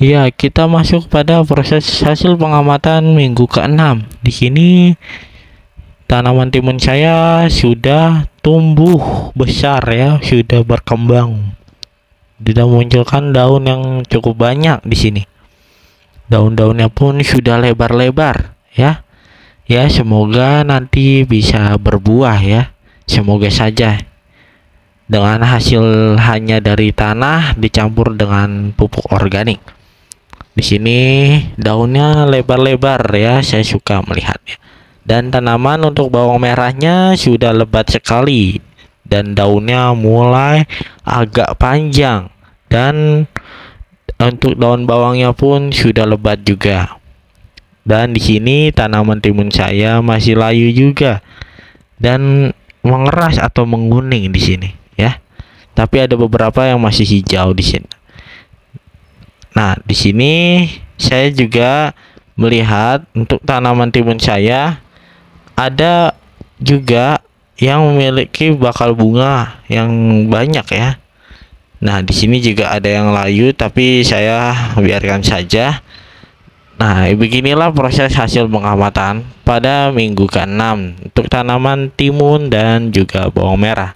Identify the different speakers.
Speaker 1: Ya, kita masuk pada proses hasil pengamatan minggu ke-6. Di sini tanaman timun saya sudah tumbuh besar ya, sudah berkembang. Sudah munculkan daun yang cukup banyak di sini. Daun-daunnya pun sudah lebar-lebar ya. Ya, semoga nanti bisa berbuah ya. Semoga saja dengan hasil hanya dari tanah dicampur dengan pupuk organik. Di sini daunnya lebar-lebar ya, saya suka melihatnya. Dan tanaman untuk bawang merahnya sudah lebat sekali dan daunnya mulai agak panjang dan untuk daun bawangnya pun sudah lebat juga. Dan di sini tanaman timun saya masih layu juga dan mengeras atau menguning di sini ya. Tapi ada beberapa yang masih hijau di sini. Nah, di sini saya juga melihat untuk tanaman timun saya ada juga yang memiliki bakal bunga yang banyak ya. Nah, di sini juga ada yang layu tapi saya biarkan saja. Nah, beginilah proses hasil pengamatan pada minggu ke-6 untuk tanaman timun dan juga bawang merah.